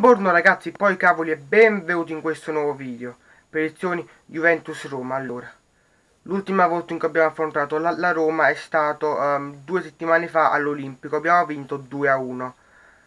Buongiorno ragazzi, poi cavoli e benvenuti in questo nuovo video Predizioni Juventus-Roma Allora, l'ultima volta in cui abbiamo affrontato la, la Roma è stato um, due settimane fa all'Olimpico Abbiamo vinto 2 a 1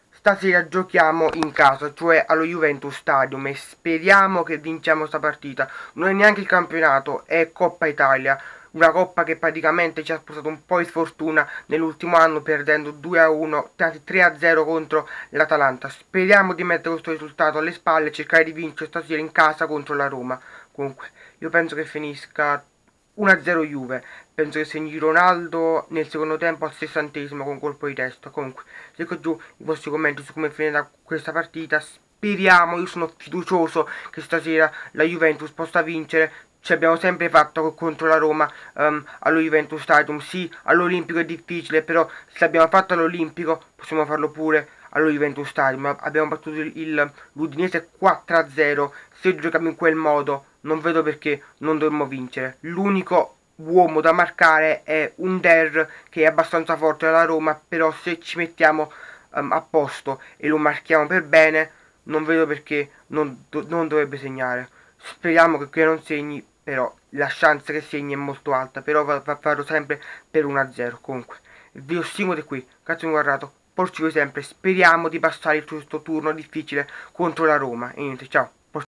Stasera giochiamo in casa, cioè allo Juventus Stadium E speriamo che vinciamo questa partita Non è neanche il campionato, è Coppa Italia una coppa che praticamente ci ha spostato un po' di sfortuna nell'ultimo anno perdendo 2-1, tanti 3-0 contro l'Atalanta. Speriamo di mettere questo risultato alle spalle e cercare di vincere stasera in casa contro la Roma. Comunque, io penso che finisca 1-0 Juve. Penso che segni Ronaldo nel secondo tempo al sessantesimo con colpo di testa. Comunque, se giù i vostri commenti su come finirà questa partita. Speriamo speriamo, io sono fiducioso che stasera la Juventus possa vincere ci abbiamo sempre fatto contro la Roma um, allo Juventus Stadium. Sì, all'Olimpico è difficile, però se abbiamo fatto all'Olimpico possiamo farlo pure allo Juventus Stadium. Abbiamo battuto il l'Udinese 4-0. Se giochiamo in quel modo, non vedo perché non dovremmo vincere. L'unico uomo da marcare è un Der che è abbastanza forte alla Roma, però se ci mettiamo um, a posto e lo marchiamo per bene non vedo perché non, do non dovrebbe segnare. Speriamo che, che non segni, però la chance che segni è molto alta, però va, va farlo sempre per 1-0. Comunque, vi ossimo di qui, grazie per aver guardato, porci voi sempre, speriamo di passare questo turno difficile contro la Roma. E niente, ciao.